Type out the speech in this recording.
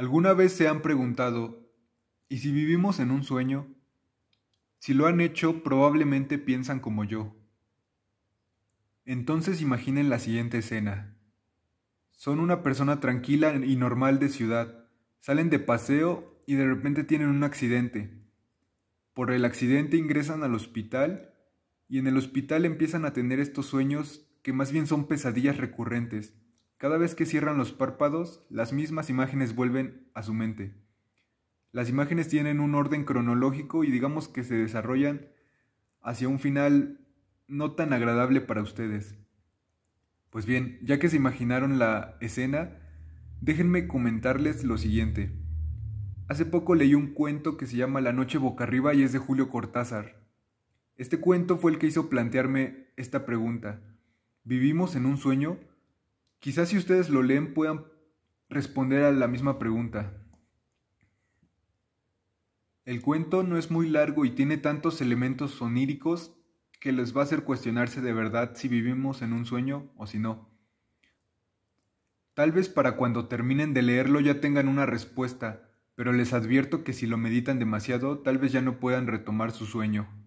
¿Alguna vez se han preguntado, ¿y si vivimos en un sueño? Si lo han hecho, probablemente piensan como yo. Entonces imaginen la siguiente escena. Son una persona tranquila y normal de ciudad, salen de paseo y de repente tienen un accidente. Por el accidente ingresan al hospital y en el hospital empiezan a tener estos sueños que más bien son pesadillas recurrentes. Cada vez que cierran los párpados, las mismas imágenes vuelven a su mente. Las imágenes tienen un orden cronológico y digamos que se desarrollan hacia un final no tan agradable para ustedes. Pues bien, ya que se imaginaron la escena, déjenme comentarles lo siguiente. Hace poco leí un cuento que se llama La Noche Boca Arriba y es de Julio Cortázar. Este cuento fue el que hizo plantearme esta pregunta. ¿Vivimos en un sueño? Quizás si ustedes lo leen puedan responder a la misma pregunta. El cuento no es muy largo y tiene tantos elementos soníricos que les va a hacer cuestionarse de verdad si vivimos en un sueño o si no. Tal vez para cuando terminen de leerlo ya tengan una respuesta, pero les advierto que si lo meditan demasiado tal vez ya no puedan retomar su sueño.